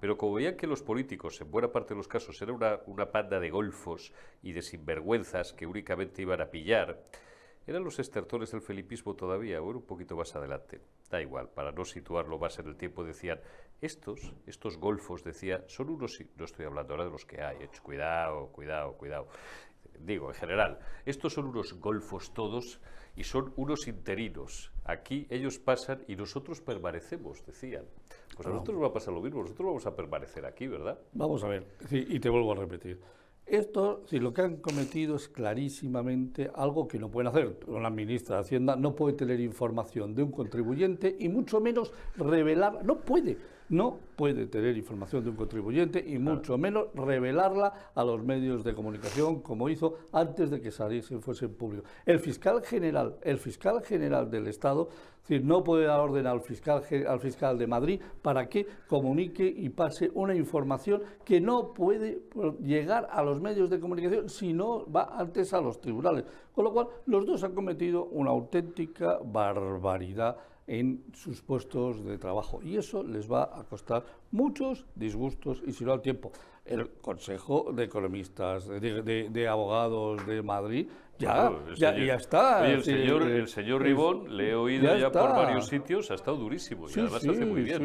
Pero como veían que los políticos, en buena parte de los casos, eran una, panda de golfos y de sinvergüenzas que únicamente iban a pillar, eran los estertores del felipismo todavía, era un poquito más adelante. Da igual, para no situarlo más en el tiempo, decían, estos, estos golfos, decía, son unos, no estoy hablando ahora de los que hay, eh, cuidado, cuidado, cuidado, digo, en general. Estos son unos golfos todos y son unos interinos. Aquí ellos pasan y nosotros permanecemos, decían. Pues a nosotros nosotros va a pasar lo mismo, nosotros vamos a permanecer aquí, ¿verdad? Vamos a ver, y te vuelvo a repetir. Esto, si lo que han cometido es clarísimamente algo que no pueden hacer. Una ministra de Hacienda no puede tener información de un contribuyente y mucho menos revelar, no puede no puede tener información de un contribuyente y mucho menos revelarla a los medios de comunicación como hizo antes de que saliese fuese en público. El fiscal general, el fiscal general del Estado, no puede dar orden al fiscal al fiscal de Madrid para que comunique y pase una información que no puede eh, llegar a los medios de comunicación si no va antes a los tribunales. Con lo cual, los dos han cometido una auténtica barbaridad en sus puestos de trabajo. Y eso les va a costar muchos disgustos y si no al tiempo. El Consejo de Economistas, de, Abogados de Madrid, ya, ya, está. el, señor, el señor Ribón, le he oído ya, por varios sitios, ha estado durísimo y además hace muy bien.